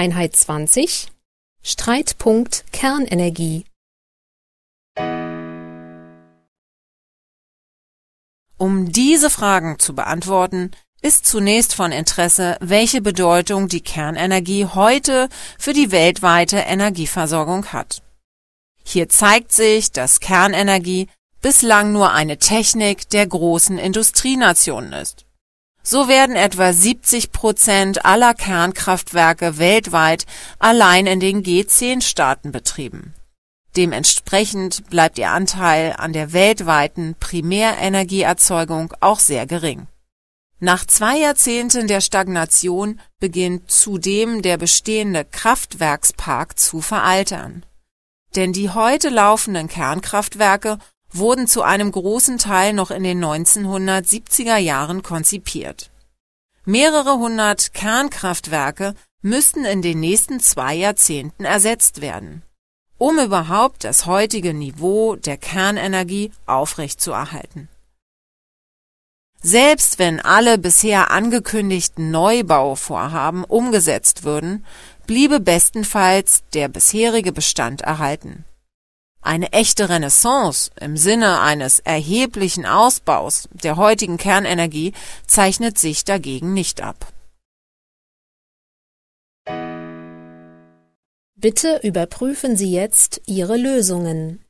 Einheit 20 Streitpunkt Kernenergie Um diese Fragen zu beantworten, ist zunächst von Interesse, welche Bedeutung die Kernenergie heute für die weltweite Energieversorgung hat. Hier zeigt sich, dass Kernenergie bislang nur eine Technik der großen Industrienationen ist. So werden etwa 70 Prozent aller Kernkraftwerke weltweit allein in den G10-Staaten betrieben. Dementsprechend bleibt ihr Anteil an der weltweiten Primärenergieerzeugung auch sehr gering. Nach zwei Jahrzehnten der Stagnation beginnt zudem der bestehende Kraftwerkspark zu veraltern. Denn die heute laufenden Kernkraftwerke wurden zu einem großen Teil noch in den 1970er Jahren konzipiert. Mehrere hundert Kernkraftwerke müssten in den nächsten zwei Jahrzehnten ersetzt werden, um überhaupt das heutige Niveau der Kernenergie aufrechtzuerhalten. Selbst wenn alle bisher angekündigten Neubauvorhaben umgesetzt würden, bliebe bestenfalls der bisherige Bestand erhalten eine echte Renaissance im Sinne eines erheblichen Ausbaus der heutigen Kernenergie zeichnet sich dagegen nicht ab. Bitte überprüfen Sie jetzt Ihre Lösungen.